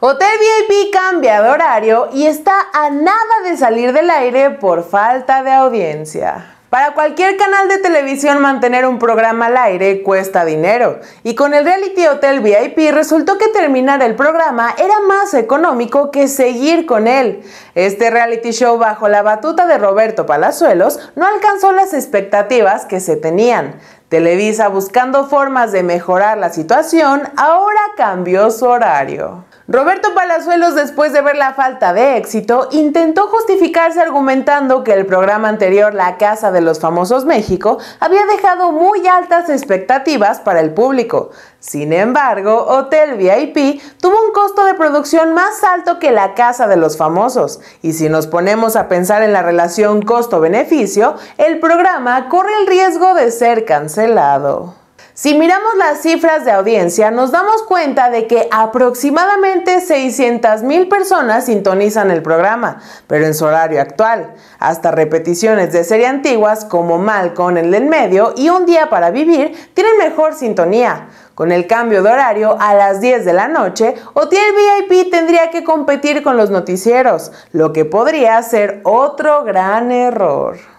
Hotel VIP cambia de horario y está a nada de salir del aire por falta de audiencia. Para cualquier canal de televisión mantener un programa al aire cuesta dinero y con el Reality Hotel VIP resultó que terminar el programa era más económico que seguir con él. Este reality show bajo la batuta de Roberto Palazuelos no alcanzó las expectativas que se tenían. Televisa buscando formas de mejorar la situación ahora cambió su horario. Roberto Palazuelos, después de ver la falta de éxito, intentó justificarse argumentando que el programa anterior, La Casa de los Famosos México, había dejado muy altas expectativas para el público. Sin embargo, Hotel VIP tuvo un costo de producción más alto que La Casa de los Famosos, y si nos ponemos a pensar en la relación costo-beneficio, el programa corre el riesgo de ser cancelado. Si miramos las cifras de audiencia, nos damos cuenta de que aproximadamente 600.000 personas sintonizan el programa, pero en su horario actual. Hasta repeticiones de serie antiguas como Malcolm, El en Medio y Un Día para Vivir tienen mejor sintonía. Con el cambio de horario a las 10 de la noche, Hotel VIP tendría que competir con los noticieros, lo que podría ser otro gran error.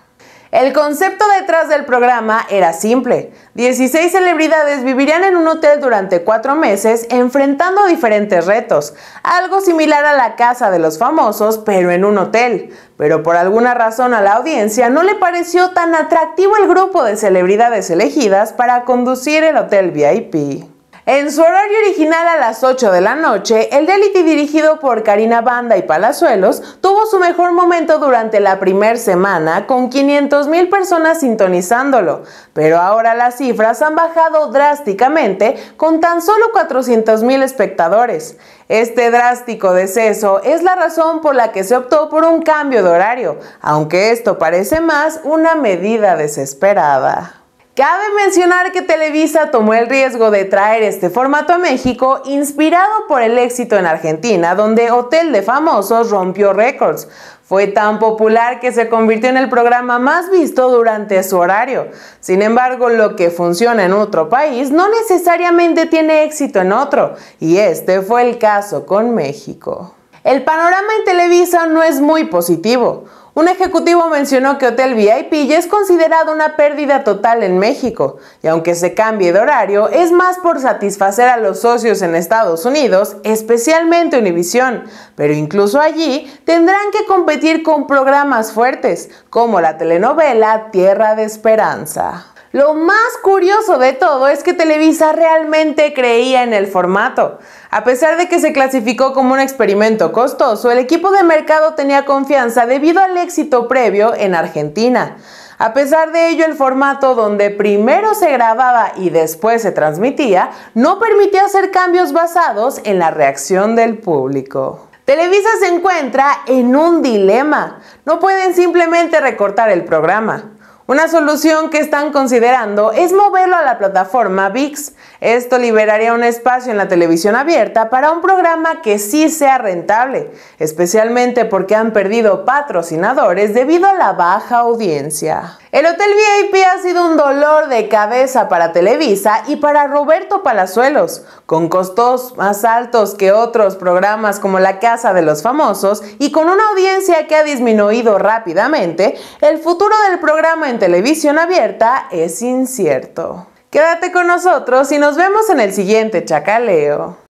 El concepto detrás del programa era simple. 16 celebridades vivirían en un hotel durante cuatro meses enfrentando diferentes retos, algo similar a la casa de los famosos, pero en un hotel. Pero por alguna razón a la audiencia no le pareció tan atractivo el grupo de celebridades elegidas para conducir el hotel VIP. En su horario original a las 8 de la noche, el reality dirigido por Karina Banda y Palazuelos tuvo su mejor momento durante la primera semana con 500.000 personas sintonizándolo, pero ahora las cifras han bajado drásticamente con tan solo 400.000 espectadores. Este drástico deceso es la razón por la que se optó por un cambio de horario, aunque esto parece más una medida desesperada. Cabe mencionar que Televisa tomó el riesgo de traer este formato a México inspirado por el éxito en Argentina, donde Hotel de Famosos rompió récords. Fue tan popular que se convirtió en el programa más visto durante su horario. Sin embargo, lo que funciona en otro país no necesariamente tiene éxito en otro, y este fue el caso con México. El panorama en Televisa no es muy positivo. Un ejecutivo mencionó que Hotel VIP ya es considerado una pérdida total en México, y aunque se cambie de horario, es más por satisfacer a los socios en Estados Unidos, especialmente Univision, pero incluso allí tendrán que competir con programas fuertes, como la telenovela Tierra de Esperanza. Lo más curioso de todo es que Televisa realmente creía en el formato. A pesar de que se clasificó como un experimento costoso, el equipo de mercado tenía confianza debido al éxito previo en Argentina. A pesar de ello, el formato donde primero se grababa y después se transmitía no permitía hacer cambios basados en la reacción del público. Televisa se encuentra en un dilema. No pueden simplemente recortar el programa. Una solución que están considerando es moverlo a la plataforma VIX. Esto liberaría un espacio en la televisión abierta para un programa que sí sea rentable, especialmente porque han perdido patrocinadores debido a la baja audiencia. El Hotel VIP ha sido un dolor de cabeza para Televisa y para Roberto Palazuelos, con costos más altos que otros programas como La Casa de los Famosos y con una audiencia que ha disminuido rápidamente, el futuro del programa en televisión abierta es incierto. Quédate con nosotros y nos vemos en el siguiente chacaleo.